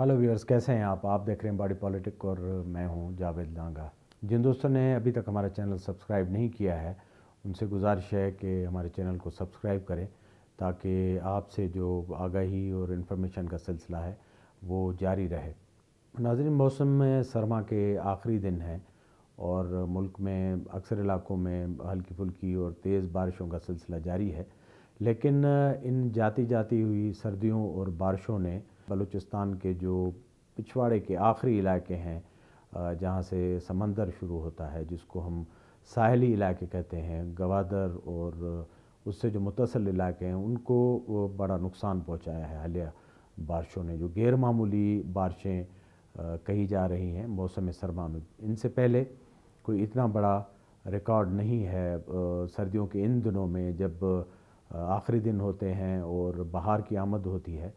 hello viewers कैसे हैं आप आप देख रहे हैं बॉडी पॉलिटिक और मैं हूं जावेद लांगा जिन दोस्तों ने अभी तक हमारा चैनल सब्सक्राइब नहीं किया है उनसे गुजारिश है कि हमारे चैनल को सब्सक्राइब करें ताकि आपसे जो आगाही और इन्फॉर्मेशन का सिलसिला है वो जारी रहे नाजर मौसम में सरमा के आखिरी दिन है और मुल्क में अक्सर इलाकों में हल्की फुल्की और तेज़ बारिशों का सिलसिला जारी है लेकिन इन जाती जाती हुई सर्दियों और बारिशों ने बलूचिस्तान के जो पिछवाड़े के आखिरी इलाके हैं जहाँ से समंदर शुरू होता है जिसको हम साहली इलाके कहते हैं गवादर और उससे जो मुतसल इलाके हैं उनको बड़ा नुकसान पहुँचाया है हालिया बारिशों ने जो गैर मामूली बारिशें कही जा रही हैं मौसम सरमा में इनसे पहले कोई इतना बड़ा रिकॉर्ड नहीं है सर्दियों के इन दिनों में जब आखिरी दिन होते हैं और बाहर की आमद होती है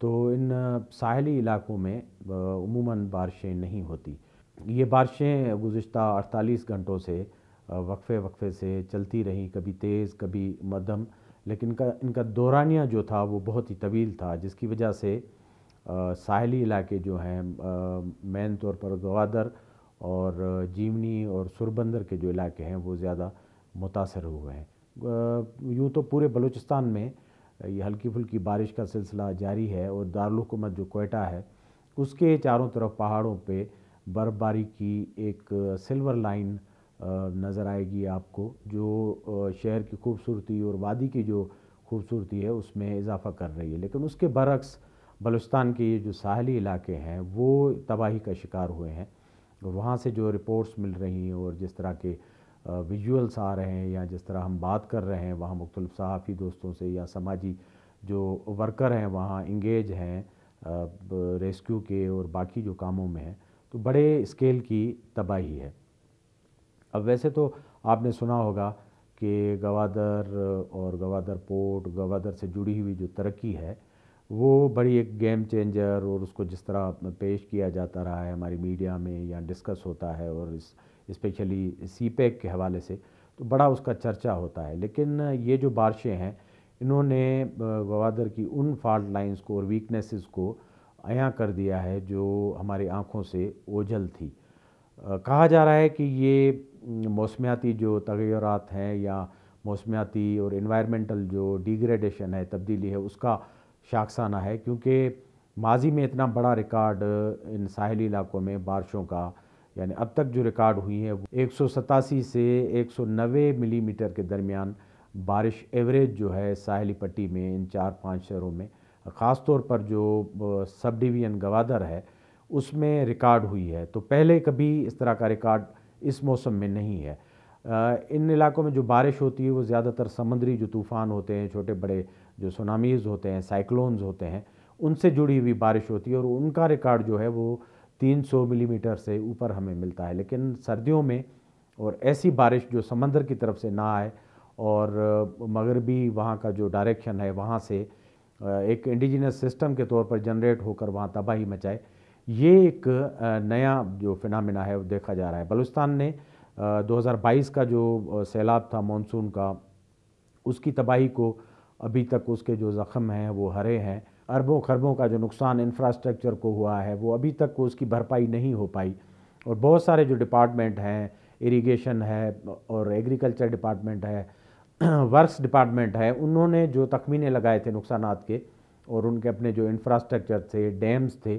तो इन साहली इलाकों में उमूमन बारिशें नहीं होती ये बारिशें गुज्त 48 घंटों से वक्फे वक्फे से चलती रहीं कभी तेज़ कभी मध्यम लेकिन इनका इनका दौरानिया जो था वो बहुत ही तवील था जिसकी वजह से साहली इलाके जो हैं मेन तौर पर गवादर और जीवनी और सुरबंदर के जो इलाके हैं वो ज़्यादा मुतासर हुए हैं यूँ तो पूरे बलूचिस्तान में ये हल्की फुल्की बारिश का सिलसिला जारी है और दारकूमत जो कोयटा है उसके चारों तरफ पहाड़ों पे बर्फबारी की एक सिल्वर लाइन नज़र आएगी आपको जो शहर की खूबसूरती और वादी की जो खूबसूरती है उसमें इजाफा कर रही है लेकिन उसके बरक्स बलुस्तान के ये जो साहली इलाके हैं वो तबाही का शिकार हुए हैं वहाँ से जो रिपोर्ट्स मिल रही हैं और जिस तरह के विजुअल्स आ रहे हैं या जिस तरह हम बात कर रहे हैं वहाँ मुख्तलिफ सहाफ़ी दोस्तों से या समाजी जो वर्कर हैं वहाँ इंगेज हैं रेस्क्यू के और बाकी जो कामों में हैं तो बड़े स्केल की तबाही है अब वैसे तो आपने सुना होगा कि गवादर और गवादर पोर्ट गवादर से जुड़ी हुई जो तरक्की है वो बड़ी एक गेम चेंजर और उसको जिस तरह पेश किया जाता रहा है हमारी मीडिया में या डिस्कस होता है और इस इस्पेशली सी e के हवाले से तो बड़ा उसका चर्चा होता है लेकिन ये जो बारिशें हैं इन्होंने गवादर की उन फॉल्ट लाइंस को और वीकनेसेस को अयाँ कर दिया है जो हमारी आँखों से ओझल थी कहा जा रहा है कि ये मौसमियाती जो तगैरत हैं या मौसमियाती और इन्वायरमेंटल जो डिग्रेडेशन है तब्दीली है उसका शाखसाना है क्योंकि माजी में इतना बड़ा रिकॉर्ड इन साहली इलाकों में बारिशों का यानी अब तक जो रिकॉर्ड हुई है एक से एक मिलीमीटर के दरमियान बारिश एवरेज जो है साहली पट्टी में इन चार पांच शहरों में ख़ास तौर पर जो सब डिवीज़न गवादर है उसमें रिकॉर्ड हुई है तो पहले कभी इस तरह का रिकॉर्ड इस मौसम में नहीं है इन इलाकों में जो बारिश होती है वो ज़्यादातर समुद्री जो तूफ़ान होते हैं छोटे बड़े जो सुनामीज़ होते हैं साइक्लोन्स होते हैं उनसे जुड़ी हुई बारिश होती है और उनका रिकॉर्ड जो है वो 300 मिलीमीटर से ऊपर हमें मिलता है लेकिन सर्दियों में और ऐसी बारिश जो समंदर की तरफ से ना आए और मगरबी वहाँ का जो डायरेक्शन है वहाँ से एक इंडिजिनस सिस्टम के तौर पर जनरेट होकर वहाँ तबाही मचाए ये एक नया जो फिनमिना है वो देखा जा रहा है बलूचिस्तान ने 2022 का जो सैलाब था मानसून का उसकी तबाही को अभी तक उसके जो ज़ख़म हैं वो हरे हैं अरबों खरबों का जो नुकसान इंफ्रास्ट्रक्चर को हुआ है वो अभी तक उसकी भरपाई नहीं हो पाई और बहुत सारे जो डिपार्टमेंट हैं इरिगेशन है और एग्रीकल्चर डिपार्टमेंट है वर्क्स डिपार्टमेंट है उन्होंने जो तखमीने लगाए थे नुकसान के और उनके अपने जो इंफ्रास्ट्रक्चर थे डैम्स थे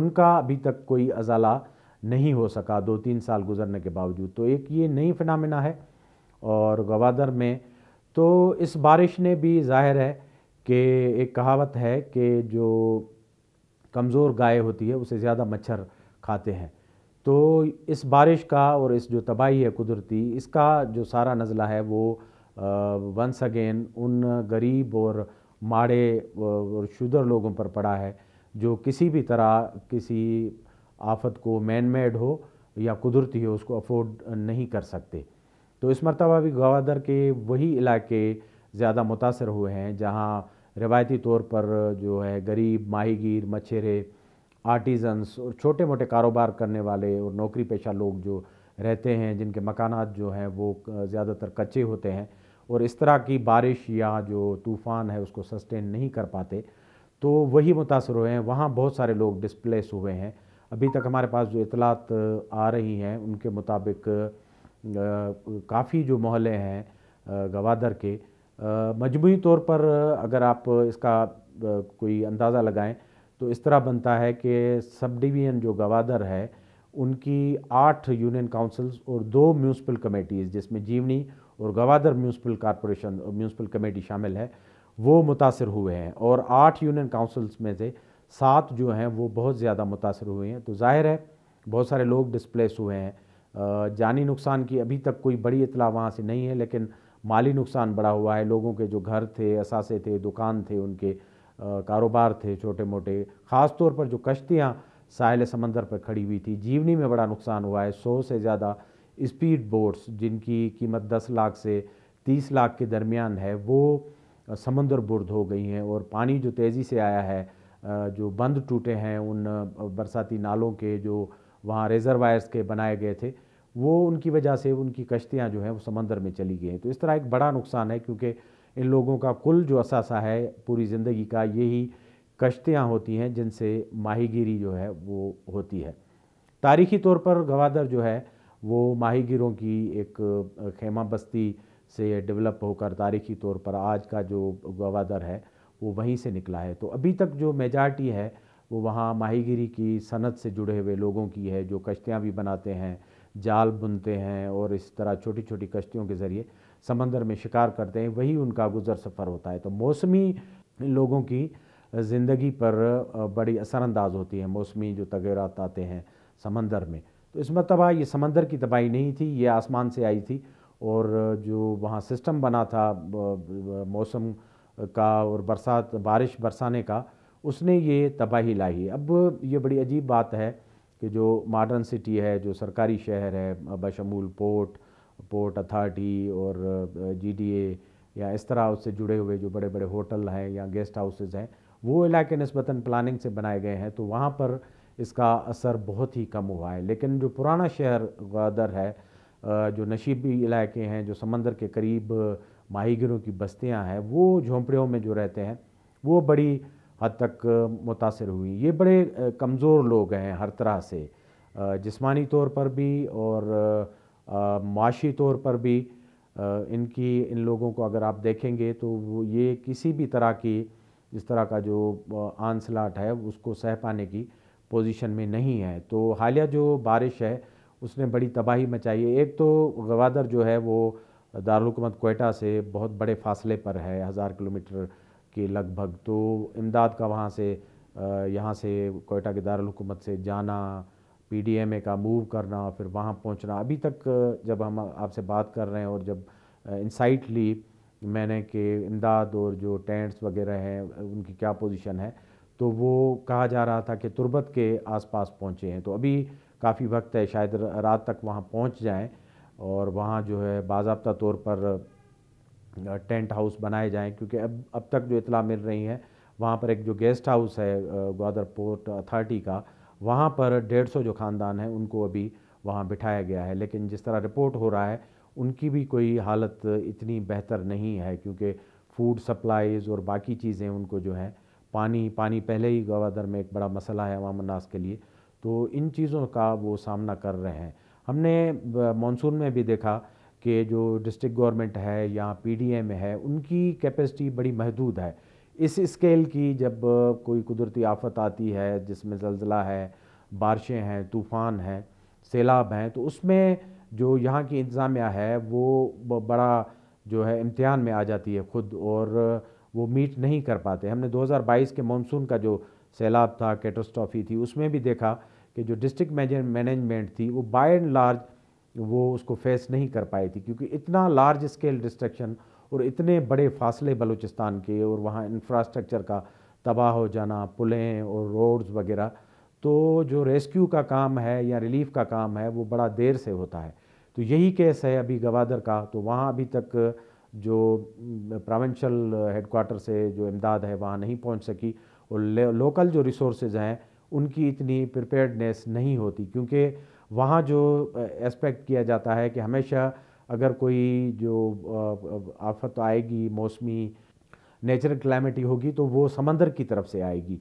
उनका अभी तक कोई अजाला नहीं हो सका दो तीन साल गुजरने के बावजूद तो एक ये नई फिनमिना है और गवादर में तो इस बारिश ने भी जाहिर है कि एक कहावत है कि जो कमज़ोर गाय होती है उसे ज़्यादा मच्छर खाते हैं तो इस बारिश का और इस जो तबाही है कुदरती इसका जो सारा नज़ला है वो वंस अगेन उन गरीब और माड़े और शुदर लोगों पर पड़ा है जो किसी भी तरह किसी आफत को मैन मेड हो या कुदरती हो उसको अफोर्ड नहीं कर सकते तो इस मरतबा भी गवादर के वही इलाके ज़्यादा मुतासर हुए हैं जहाँ रिवायती तौर पर जो है गरीब माहीगीर मछेरे आर्टिजन्स और छोटे मोटे कारोबार करने वाले और नौकरी पेशा लोग जो रहते हैं जिनके मकानात जो हैं वो ज़्यादातर कच्चे होते हैं और इस तरह की बारिश या जो तूफ़ान है उसको सस्टेन नहीं कर पाते तो वही मुतासर हुए हैं वहाँ बहुत सारे लोग डिस्प्लेस हुए हैं अभी तक हमारे पास जो इतलात आ रही हैं उनके मुताबिक काफ़ी जो मोहल्ले हैं गवादर के मजमू तौर पर अगर आप इसका कोई अंदाज़ा लगाएं तो इस तरह बनता है कि सब डिवीज़न जो गवादर है उनकी आठ यूनियन काउंसिल्स और दो म्यूनसिपल कमेटीज़ जिसमें जीवनी और गवादर म्यूनसिपल कॉरपोरेशन और म्यूनसिपल कमेटी शामिल है वो मुतासर हुए हैं और आठ यूनियन काउंसिल्स में से सात जो हैं वो बहुत ज़्यादा मुतासर हुए हैं तो जाहिर है बहुत सारे लोग डिस्प्लेस हुए हैं जानी नुकसान की अभी तक कोई बड़ी इतला वहाँ से नहीं है लेकिन माली नुकसान बढ़ा हुआ है लोगों के जो घर थे असासे थे दुकान थे उनके कारोबार थे छोटे मोटे ख़ास तौर पर जो कश्तियाँ साहिल समंदर पर खड़ी हुई थी जीवनी में बड़ा नुकसान हुआ है सौ से ज़्यादा स्पीड बोट्स जिनकी कीमत दस लाख से तीस लाख के दरमियान है वो समंदर बुर्द हो गई हैं और पानी जो तेज़ी से आया है जो बंद टूटे हैं उन बरसाती नालों के जो वहाँ रेजरवायर्स के बनाए गए थे वो उनकी वजह से उनकी कश्तियाँ जो हैं वो समंदर में चली गई हैं तो इस तरह एक बड़ा नुकसान है क्योंकि इन लोगों का कुल जो असासा है पूरी ज़िंदगी का यही कश्तियाँ होती हैं जिनसे माहीगिरी जो है वो होती है तारीखी तौर पर गवादर जो है वो माहीगिरों की एक खेमा बस्ती से डेवलप होकर तारीखी तौर पर आज का जो गवादर है वो वहीं से निकला है तो अभी तक जो मेजार्टी है वो वहाँ माहीगिरी की सनत से जुड़े हुए लोगों की है जो कश्तियाँ भी बनाते हैं जाल बुनते हैं और इस तरह छोटी छोटी कश्तियों के ज़रिए समंदर में शिकार करते हैं वही उनका गुजर सफ़र होता है तो मौसमी लोगों की ज़िंदगी पर बड़ी असरानंदाज होती है मौसमी जो तगैरात आते हैं समंदर में तो इस मरतबा ये समंदर की तबाही नहीं थी ये आसमान से आई थी और जो वहाँ सिस्टम बना था मौसम का और बरसात बारिश बरसाने का उसने ये तबाही लाई अब ये बड़ी अजीब बात है कि जो मॉडर्न सिटी है जो सरकारी शहर है बशमूल पोर्ट पोर्ट अथॉरिटी और जीडीए या इस तरह उससे जुड़े हुए जो बड़े बड़े होटल हैं या गेस्ट हाउसेज हैं वो इलाके नस्बता प्लानिंग से बनाए गए हैं तो वहाँ पर इसका असर बहुत ही कम हुआ है लेकिन जो पुराना शहर ग्वादर है जो नशीबी इलाके हैं जो समंदर के करीब माहीगिरों की बस्तियाँ हैं वो झोंपड़ियों में जो रहते हैं वो बड़ी हद तक मुतासर हुई ये बड़े कमज़ोर लोग हैं हर तरह से जिसमानी तौर पर भी और माशी तौर पर भी इनकी इन लोगों को अगर आप देखेंगे तो ये किसी भी तरह की इस तरह का जो आंसलाट है उसको सह पाने की पोजीशन में नहीं है तो हालिया जो बारिश है उसने बड़ी तबाही मचाई है एक तो गवादर जो है वो दारकूमत कोयटा से बहुत बड़े फासले पर है हज़ार किलोमीटर के लगभग तो इमदाद का वहाँ से यहाँ से कोयटा के दारकूमत से जाना ए का मूव करना फिर वहाँ पहुँचना अभी तक जब हम आपसे बात कर रहे हैं और जब इंसाइट ली मैंने कि इमदाद और जो टेंट्स वगैरह हैं उनकी क्या पोजीशन है तो वो कहा जा रहा था कि तुरबत के आसपास पहुँचे हैं तो अभी काफ़ी वक्त है शायद रात तक वहाँ पहुँच जाएँ और वहाँ जो है बाबा तौर पर टेंट हाउस बनाए जाएं क्योंकि अब अब तक जो इतला मिल रही है वहाँ पर एक जो गेस्ट हाउस है ग्वादर पोर्ट अथॉरिटी का वहाँ पर डेढ़ सौ जो ख़ानदान हैं उनको अभी वहाँ बिठाया गया है लेकिन जिस तरह रिपोर्ट हो रहा है उनकी भी कोई हालत इतनी बेहतर नहीं है क्योंकि फूड सप्लाईज़ और बाकी चीज़ें उनको जो है पानी पानी पहले ही गवादर में एक बड़ा मसला है अवाम नास के लिए तो इन चीज़ों का वो सामना कर रहे हैं हमने मानसून में भी देखा के जो डिस्ट्रिक्ट गवर्नमेंट है या पीडीएम है उनकी कैपेसिटी बड़ी महदूद है इस स्केल की जब कोई कुदरती आफत आती है जिसमें जलजिला है बारिशें हैं तूफ़ान हैं सैलाब हैं तो उसमें जो यहाँ की इंतज़ामिया है वो बड़ा जो है इम्तहान में आ जाती है ख़ुद और वो मीट नहीं कर पाते हमने 2022 के मानसून का जो सैलाब था कैटोस्ट्रॉफ़ी थी उसमें भी देखा कि जो डिस्ट्रिक्ट मैनेजमेंट थी वो बाय एंड लार्ज वो उसको फेस नहीं कर पाई थी क्योंकि इतना लार्ज स्केल डिस्ट्रक्शन और इतने बड़े फासले बलूचिस्तान के और वहाँ इंफ्रास्ट्रक्चर का तबाह हो जाना पुलें और रोड्स वगैरह तो जो रेस्क्यू का काम है या रिलीफ का काम है वो बड़ा देर से होता है तो यही केस है अभी गवादर का तो वहाँ अभी तक जो प्रोविंशल हेडकोार्टर से जो इमदाद है वहाँ नहीं पहुँच सकी और लोकल जो रिसोर्सेज हैं उनकी इतनी प्रिपेयर्डनेस नहीं होती क्योंकि वहाँ जो एस्पेक्ट किया जाता है कि हमेशा अगर कोई जो आफत तो आएगी मौसमी नेचुरल क्लामिटी होगी तो वो समंदर की तरफ से आएगी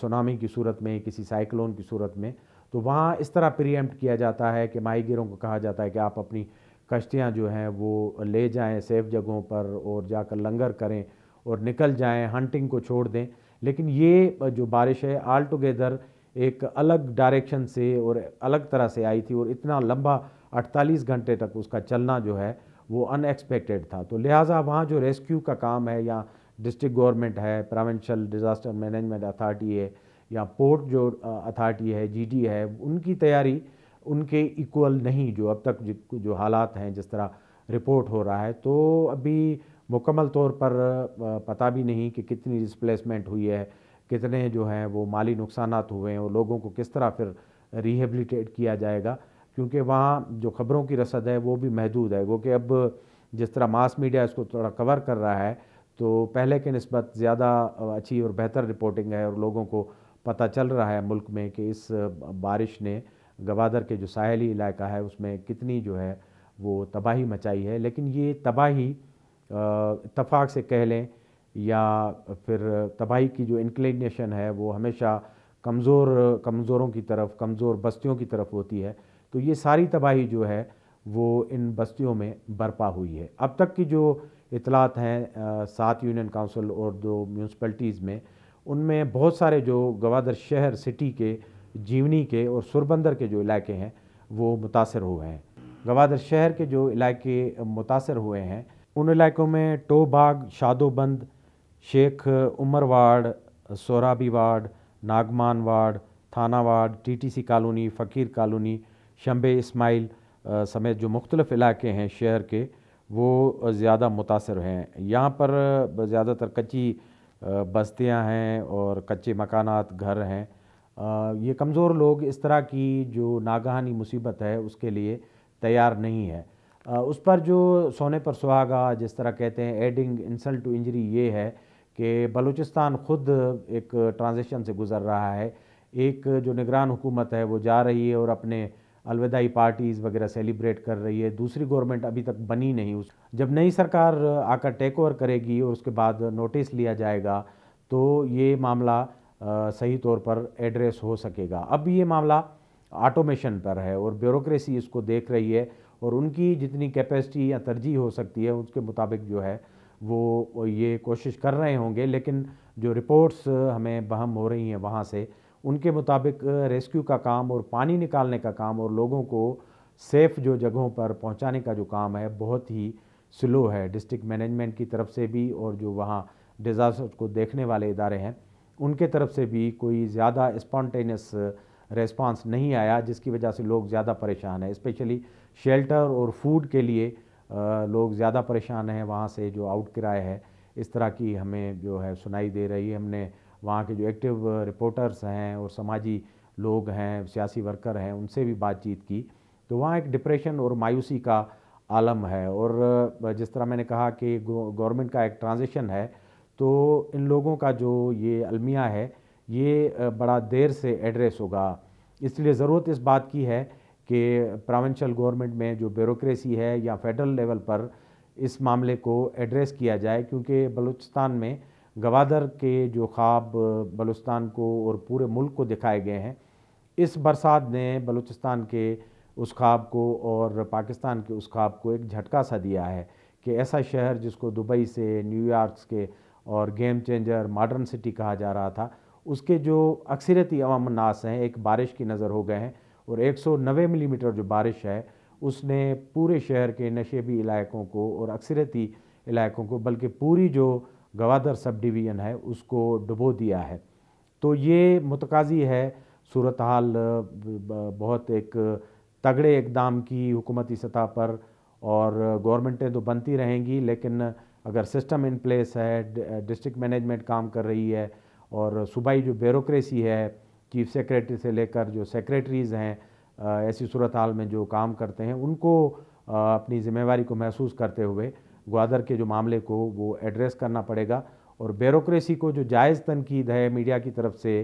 सुनामी की सूरत में किसी साइक्लोन की सूरत में तो वहाँ इस तरह प्रियम्प्ट किया जाता है कि माहीगिरों को कहा जाता है कि आप अपनी कश्तियाँ जो हैं वो ले जाएं सेफ जगहों पर और जाकर लंगर करें और निकल जाएं हंटिंग को छोड़ दें लेकिन ये जो बारिश है आल टुगेदर एक अलग डायरेक्शन से और अलग तरह से आई थी और इतना लंबा 48 घंटे तक उसका चलना जो है वो अनएक्सपेक्टेड था तो लिहाजा वहाँ जो रेस्क्यू का काम है या डिस्ट्रिक्ट गवर्नमेंट है प्रावेंशल डिज़ास्टर मैनेजमेंट अथॉरिटी है या पोर्ट जो अथॉरिटी है जी है उनकी तैयारी उनके इक्वल नहीं जो अब तक जो हालात हैं जिस तरह रिपोर्ट हो रहा है तो अभी मुकम्मल तौर पर पता भी नहीं कि कितनी डिस्प्लेसमेंट हुई है कितने जो हैं वो माली नुकसान हुए हैं और लोगों को किस तरह फिर रिहेबलीटेट किया जाएगा क्योंकि वहाँ जो खबरों की रसद है वो भी महदूद है वो कि अब जिस तरह मास मीडिया इसको थोड़ा कवर कर रहा है तो पहले के नस्बत ज़्यादा अच्छी और बेहतर रिपोर्टिंग है और लोगों को पता चल रहा है मुल्क में कि इस बारिश ने गवादर के जो साहली इलाका है उसमें कितनी जो है वो तबाही मचाई है लेकिन ये तबाही इतफ़ाक़ से कह लें या फिर तबाही की जो इंक्लिनेशन है वो हमेशा कमज़ोर कमज़ोरों की तरफ कमज़ोर बस्तियों की तरफ होती है तो ये सारी तबाही जो है वो इन बस्तियों में बर्पा हुई है अब तक की जो इतलात हैं सात यूनियन काउंसिल और दो म्यूनसपल्टीज़ में उनमें बहुत सारे जो गवादर शहर सिटी के जीवनी के और सुरबंदर के जो इलाके हैं वो मुतासर हुए हैं गवादर शहर के जो इलाके मुतासर हुए हैं उन इलाकों में Tobag Shadoband Sheikh Umar ward Sorabi ward Nagman ward Thana ward TTC colony Faqir colony Shamb Ismail समेत जो मुख्तलिफ़ इलाके हैं शहर के वो ज़्यादा मुतासर हैं यहाँ पर ज़्यादातर कच्ची बस्तियाँ हैं और कच्चे मकानात घर हैं ये कमज़ोर लोग इस तरह की जो नागहानी मुसीबत है उसके लिए तैयार नहीं है उस पर जो सोने पर सुहागा जिस तरह कहते हैं एडिंग इंसल्ट टू इंजरी ये है कि बलूचिस्तान खुद एक ट्रांजिशन से गुज़र रहा है एक जो निगरान हुकूमत है वो जा रही है और अपने अलविदाई पार्टीज़ वगैरह सेलिब्रेट कर रही है दूसरी गवर्नमेंट अभी तक बनी नहीं उस जब नई सरकार आकर टेक ओवर करेगी और उसके बाद नोटिस लिया जाएगा तो ये मामला आ, सही तौर पर एड्रेस हो सकेगा अब ये मामला ऑटोमेशन पर है और ब्यूरोक्रेसी इसको देख रही है और उनकी जितनी कैपेसिटी या तरजीह हो सकती है उसके मुताबिक जो है वो ये कोशिश कर रहे होंगे लेकिन जो रिपोर्ट्स हमें बहम हो रही हैं वहाँ से उनके मुताबिक रेस्क्यू का काम और पानी निकालने का काम और लोगों को सेफ़ जो जगहों पर पहुँचाने का जो काम है बहुत ही स्लो है डिस्ट्रिक्ट मैनेजमेंट की तरफ से भी और जो वहाँ डिज़ास्टर को देखने वाले इदारे हैं उनके तरफ से भी कोई ज़्यादा इस्पॉन्टेनियस रेस्पॉन्स नहीं आया जिसकी वजह से लोग ज़्यादा परेशान हैं इस्पेशली शेल्टर और फूड के लिए लोग ज़्यादा परेशान हैं वहाँ से जो आउट किराए है इस तरह की हमें जो है सुनाई दे रही है हमने वहाँ के जो एक्टिव रिपोर्टर्स हैं और समाजी लोग हैं सियासी वर्कर हैं उनसे भी बातचीत की तो वहाँ एक डिप्रेशन और मायूसी का आलम है और जिस तरह मैंने कहा कि गवर्नमेंट का एक ट्रांजिशन है तो इन लोगों का जो ये अलमिया है ये बड़ा देर से एड्रेस होगा इसलिए ज़रूरत इस बात की है कि प्राविंशल गवर्नमेंट में जो ब्यूरोसी है या फेडरल लेवल पर इस मामले को एड्रेस किया जाए क्योंकि बलूचिस्तान में गवादर के जो ख्वाब बलूचिस्तान को और पूरे मुल्क को दिखाए गए हैं इस बरसात ने बलूचिस्तान के उस ख्वाब को और पाकिस्तान के उस ख्वाब को एक झटका सा दिया है कि ऐसा शहर जिसको दुबई से न्यूयॉर्क के और गेम चेंजर मॉडर्न सिटी कहा जा रहा था उसके जो अक्सरती अवाम नास हैं एक बारिश की नज़र हो गए हैं और 190 मिलीमीटर जो बारिश है उसने पूरे शहर के नशेबी इलाकों को और अक्सरती इलाकों को बल्कि पूरी जो गवादर सब डिवीज़न है उसको डुबो दिया है तो ये मतकाजी है सूरत हाल बहुत एक तगड़े इकदाम की हुकूमती सतह पर और गवर्नमेंटें तो बनती रहेंगी लेकिन अगर सिस्टम इन प्लेस है डिस्ट्रिक्ट मैनेजमेंट काम कर रही है और सूबाई जो ब्यूरोसी है चीफ सेक्रेटरी से लेकर जो सेक्रेटरीज़ हैं ऐसी सूरत हाल में जो काम करते हैं उनको अपनी जिम्मेवारी को महसूस करते हुए ग्वादर के जो मामले को वो एड्रेस करना पड़ेगा और ब्यूरोसी को जो जायज़ तनकीद है मीडिया की तरफ से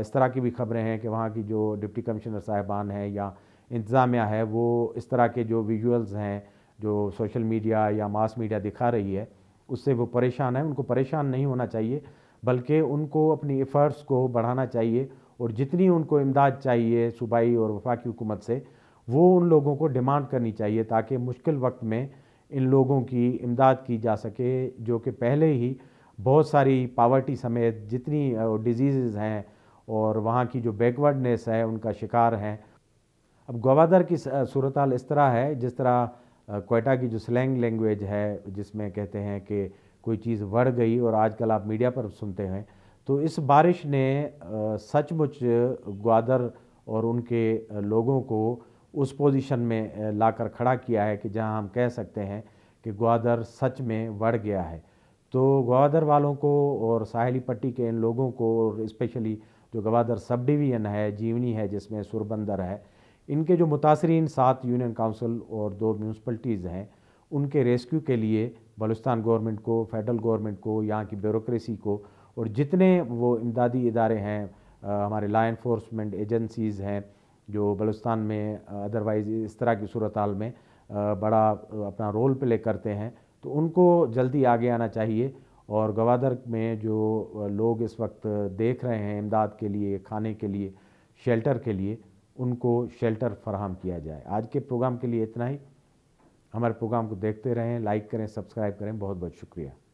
इस तरह की भी खबरें हैं कि वहाँ की जो डिप्टी कमिश्नर साहिबान हैं या इंतज़ामिया है वो इस तरह के जो विजुअल्स हैं जो सोशल मीडिया या मास मीडिया दिखा रही है उससे वो परेशान है उनको परेशान नहीं होना चाहिए बल्कि उनको अपनी एफ़र्ट्स को बढ़ाना चाहिए और जितनी उनको इमदाद चाहिए सूबाई और वफाकी हुकूमत से वो उन लोगों को डिमांड करनी चाहिए ताकि मुश्किल वक्त में इन लोगों की इमदाद की जा सके जो कि पहले ही बहुत सारी पावर्टी समेत जितनी डिजीज़ हैं और वहाँ की जो बैकवर्डनेस है उनका शिकार हैं अब गवादर की सूरत इस तरह है जिस तरह कोयटा की जो स्लैंग लैंग्वेज है जिसमें कहते हैं कि कोई चीज़ बढ़ गई और आजकल आप मीडिया पर सुनते हैं तो इस बारिश ने सचमुच ग्वादर और उनके लोगों को उस पोजीशन में लाकर खड़ा किया है कि जहां हम कह सकते हैं कि ग्वादर सच में बढ़ गया है तो ग्वादर वालों को और साहली पट्टी के इन लोगों को और इस्पेशली जो ग्वादर सब डिवीज़न है जीवनी है जिसमें सुरबंदर है इनके जो मुतासरीन सात यूनियन काउंसिल और दो म्यूनसपल्टीज़ हैं उनके रेस्क्यू के लिए बलुस्तान गवर्नमेंट को फेडरल गवर्नमेंट को यहाँ की ब्यूरोसी को और जितने वो इमदादी इदारे हैं हमारे लॉ इन्फोर्समेंट एजेंसीज़ हैं जो बलुस्तान में अदरवाइज़ इस तरह की सूरत में बड़ा अपना रोल प्ले करते हैं तो उनको जल्दी आगे आना चाहिए और गवादर में जो लोग इस वक्त देख रहे हैं इमदाद के लिए खाने के लिए शेल्टर के लिए उनको शेल्टर फराहम किया जाए आज के प्रोग्राम के लिए इतना ही हमारे प्रोग्राम को देखते रहें लाइक करें सब्सक्राइब करें बहुत बहुत शुक्रिया